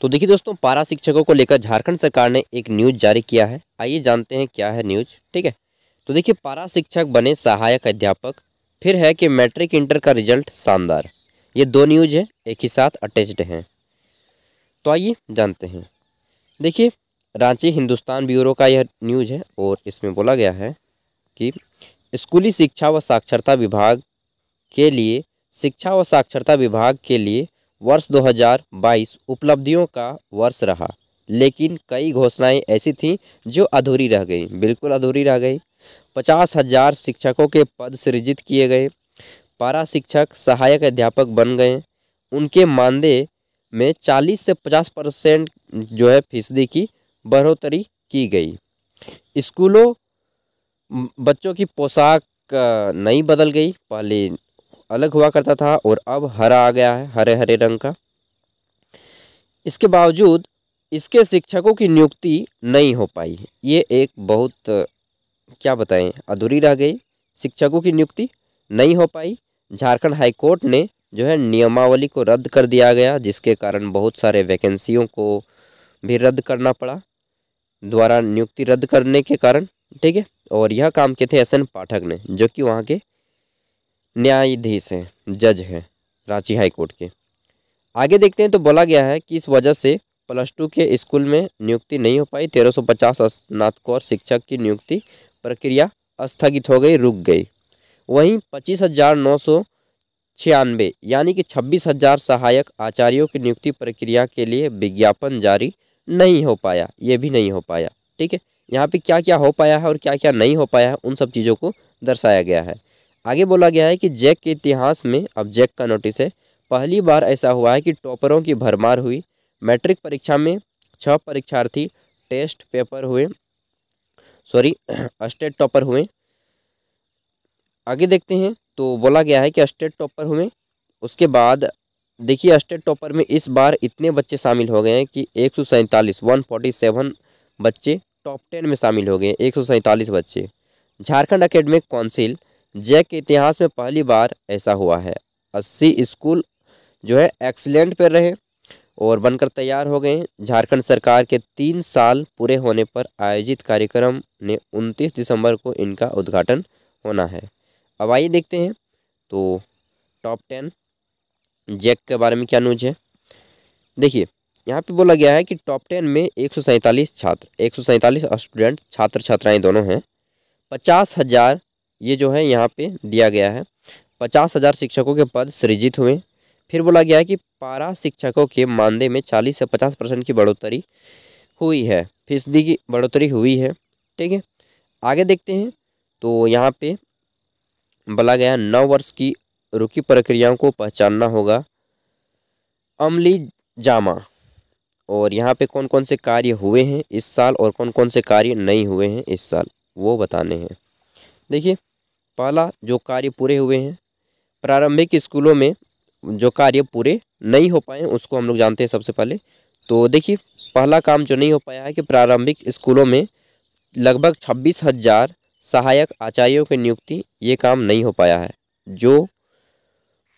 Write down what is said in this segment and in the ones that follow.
तो देखिए दोस्तों पारा शिक्षकों को लेकर झारखंड सरकार ने एक न्यूज जारी किया है आइए जानते हैं क्या है न्यूज ठीक है तो देखिए पारा शिक्षक बने सहायक अध्यापक फिर है कि मैट्रिक इंटर का रिजल्ट शानदार ये दो न्यूज है एक ही साथ अटैच्ड हैं तो आइए जानते हैं देखिए रांची हिंदुस्तान ब्यूरो का यह न्यूज है और इसमें बोला गया है कि स्कूली शिक्षा व साक्षरता विभाग के लिए शिक्षा व साक्षरता विभाग के लिए वर्ष 2022 उपलब्धियों का वर्ष रहा लेकिन कई घोषणाएं ऐसी थीं जो अधूरी रह गई बिल्कुल अधूरी रह गई पचास हजार शिक्षकों के पद सृजित किए गए पारा शिक्षक सहायक अध्यापक बन गए उनके मानदेय में 40 से 50 परसेंट जो है फीसदी की बढ़ोतरी की गई स्कूलों बच्चों की पोशाक नहीं बदल गई पहले अलग हुआ करता था और अब हरा आ गया है हरे हरे रंग का इसके बावजूद इसके शिक्षकों की नियुक्ति नहीं हो पाई ये एक बहुत क्या बताएं अधूरी रह गई शिक्षकों की नियुक्ति नहीं हो पाई झारखंड हाईकोर्ट ने जो है नियमावली को रद्द कर दिया गया जिसके कारण बहुत सारे वैकेंसियों को भी रद्द करना पड़ा द्वारा नियुक्ति रद्द करने के कारण ठीक है और यह काम किए थे एस एन पाठक ने जो कि वहाँ के न्यायाधीश हैं जज हैं रांची हाई कोर्ट के आगे देखते हैं तो बोला गया है कि इस वजह से प्लस टू के स्कूल में नियुक्ति नहीं हो पाई तेरह सौ पचास स्नातकोर शिक्षक की नियुक्ति प्रक्रिया स्थगित हो गई रुक गई वहीं पच्चीस हजार नौ सौ छियानवे यानी कि छब्बीस हजार सहायक आचार्यों की नियुक्ति प्रक्रिया के लिए विज्ञापन जारी नहीं हो पाया ये भी नहीं हो पाया ठीक है यहाँ पे क्या क्या हो पाया है और क्या क्या नहीं हो पाया है उन सब चीज़ों को दर्शाया गया है आगे बोला गया है कि जैक के इतिहास में अब जैक का नोटिस है पहली बार ऐसा हुआ है कि टॉपरों की भरमार हुई मैट्रिक परीक्षा में छः परीक्षार्थी टेस्ट पेपर हुए सॉरी स्टेट टॉपर हुए आगे देखते हैं तो बोला गया है कि स्टेट टॉपर हुए उसके बाद देखिए स्टेट टॉपर में इस बार इतने बच्चे शामिल हो गए हैं कि एक सौ वन फोर्टी सेवन बच्चे टॉप टेन में शामिल हो गए एक सौ सैंतालीस बच्चे झारखंड अकेडमिक काउंसिल जैक के इतिहास में पहली बार ऐसा हुआ है अस्सी स्कूल जो है एक्सीलेंट पर रहे और बनकर तैयार हो गए झारखंड सरकार के तीन साल पूरे होने पर आयोजित कार्यक्रम ने 29 दिसंबर को इनका उद्घाटन होना है अब आइए देखते हैं तो टॉप टेन जैक के बारे में क्या न्यूज है देखिए यहाँ पे बोला गया है कि टॉप टेन में एक छात्र एक स्टूडेंट छात्र छात्राएं दोनों हैं पचास हज़ार ये जो है यहाँ पे दिया गया है पचास हज़ार शिक्षकों के पद सृजित हुए फिर बोला गया है कि पारा शिक्षकों के मानदेय में चालीस से पचास परसेंट की बढ़ोतरी हुई है फीसदी की बढ़ोतरी हुई है ठीक है आगे देखते हैं तो यहाँ पे बोला गया नौ वर्ष की रुकी प्रक्रियाओं को पहचानना होगा अमली जामा और यहाँ पे कौन कौन से कार्य हुए हैं इस साल और कौन कौन से कार्य नहीं हुए हैं इस साल वो बताने हैं देखिए पहला जो कार्य पूरे हुए हैं प्रारंभिक स्कूलों में जो कार्य पूरे नहीं हो पाए उसको हम लोग जानते हैं सबसे पहले तो देखिए पहला काम जो नहीं हो पाया है कि प्रारंभिक स्कूलों में लगभग छब्बीस हजार सहायक आचार्यों की नियुक्ति ये काम नहीं हो पाया है जो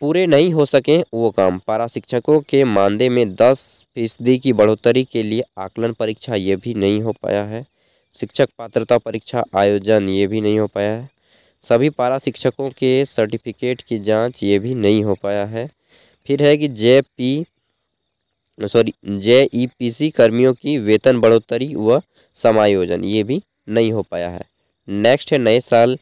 पूरे नहीं हो सकें वो काम पारा शिक्षकों के मानदेय में दस फीसदी की बढ़ोतरी के लिए आकलन परीक्षा ये भी नहीं हो पाया है शिक्षक पात्रता परीक्षा आयोजन ये भी नहीं हो पाया है सभी पारा शिक्षकों के सर्टिफिकेट की जांच ये भी नहीं हो पाया है फिर है कि J P sorry J E P C कर्मियों की वेतन बढ़ोतरी व समायोजन ये भी नहीं हो पाया है नेक्स्ट है नए साल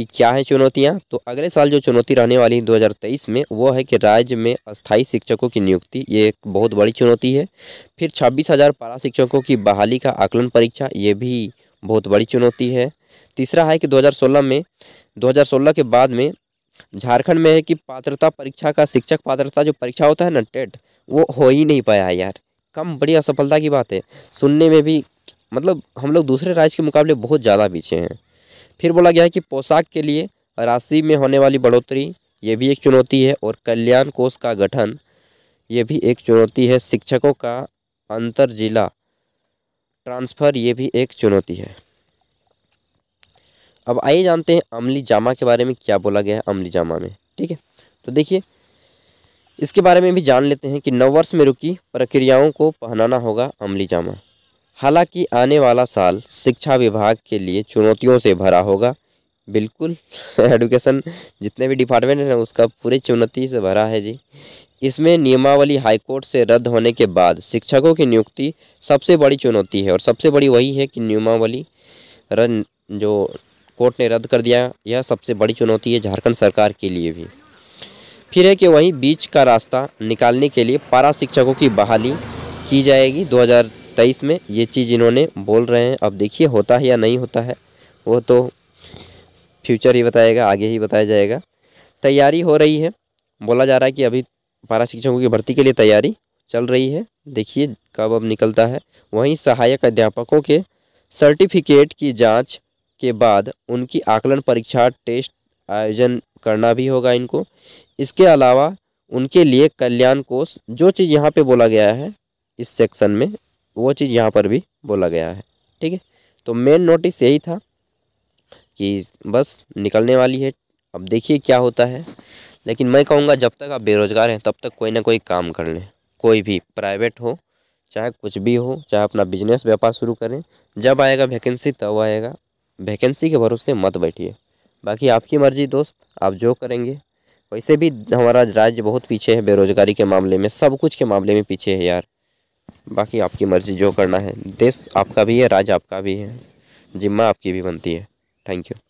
कि क्या है चुनौतियां तो अगले साल जो चुनौती रहने वाली है 2023 में वो है कि राज्य में अस्थायी शिक्षकों की नियुक्ति ये एक बहुत बड़ी चुनौती है फिर छब्बीस हज़ार पारा शिक्षकों की बहाली का आकलन परीक्षा ये भी बहुत बड़ी चुनौती है तीसरा है कि 2016 में 2016 के बाद में झारखंड में है कि पात्रता परीक्षा का शिक्षक पात्रता जो परीक्षा होता है ना टेट वो हो ही नहीं पाया है यार कम बड़ी असफलता की बात है सुनने में भी मतलब हम लोग दूसरे राज्य के मुकाबले बहुत ज़्यादा पीछे हैं फिर बोला गया है कि पोशाक के लिए राशि में होने वाली बढ़ोतरी ये भी एक चुनौती है और कल्याण कोष का गठन ये भी एक चुनौती है शिक्षकों का अंतर जिला ट्रांसफ़र ये भी एक चुनौती है अब आइए जानते हैं अमली जामा के बारे में क्या बोला गया है अमली जामा में ठीक है तो देखिए इसके बारे में भी जान लेते हैं कि नववर्ष में रुकी प्रक्रियाओं को पहनाना होगा अमली जामा हालांकि आने वाला साल शिक्षा विभाग के लिए चुनौतियों से भरा होगा बिल्कुल एडुकेशन जितने भी डिपार्टमेंट हैं उसका पूरे चुनौती से भरा है जी इसमें नियमावली हाईकोर्ट से रद्द होने के बाद शिक्षकों की नियुक्ति सबसे बड़ी चुनौती है और सबसे बड़ी वही है कि नियमावली रन जो कोर्ट ने रद्द कर दिया यह सबसे बड़ी चुनौती है झारखंड सरकार के लिए भी फिर है कि वहीं बीच का रास्ता निकालने के लिए पारा शिक्षकों की बहाली की जाएगी तेईस में ये चीज़ इन्होंने बोल रहे हैं अब देखिए होता है या नहीं होता है वो तो फ्यूचर ही बताएगा आगे ही बताया जाएगा तैयारी हो रही है बोला जा रहा है कि अभी पारा शिक्षकों की भर्ती के लिए तैयारी चल रही है देखिए कब अब निकलता है वहीं सहायक अध्यापकों के सर्टिफिकेट की जाँच के बाद उनकी आकलन परीक्षा टेस्ट आयोजन करना भी होगा इनको इसके अलावा उनके लिए कल्याण कोष जो चीज़ यहाँ पे बोला गया है इस सेक्शन में वो चीज़ यहाँ पर भी बोला गया है ठीक है तो मेन नोटिस यही था कि बस निकलने वाली है अब देखिए क्या होता है लेकिन मैं कहूँगा जब तक आप बेरोज़गार हैं तब तक कोई ना कोई काम कर लें कोई भी प्राइवेट हो चाहे कुछ भी हो चाहे अपना बिजनेस व्यापार शुरू करें जब आएगा वैकेंसी तब आएगा वैकेंसी के भरोसे मत बैठिए बाकी आपकी मर्ज़ी दोस्त आप जो करेंगे वैसे भी हमारा राज्य बहुत पीछे है बेरोज़गारी के मामले में सब कुछ के मामले में पीछे है यार बाकी आपकी मर्ज़ी जो करना है देश आपका भी है राज आपका भी है जिम्मा आपकी भी बनती है थैंक यू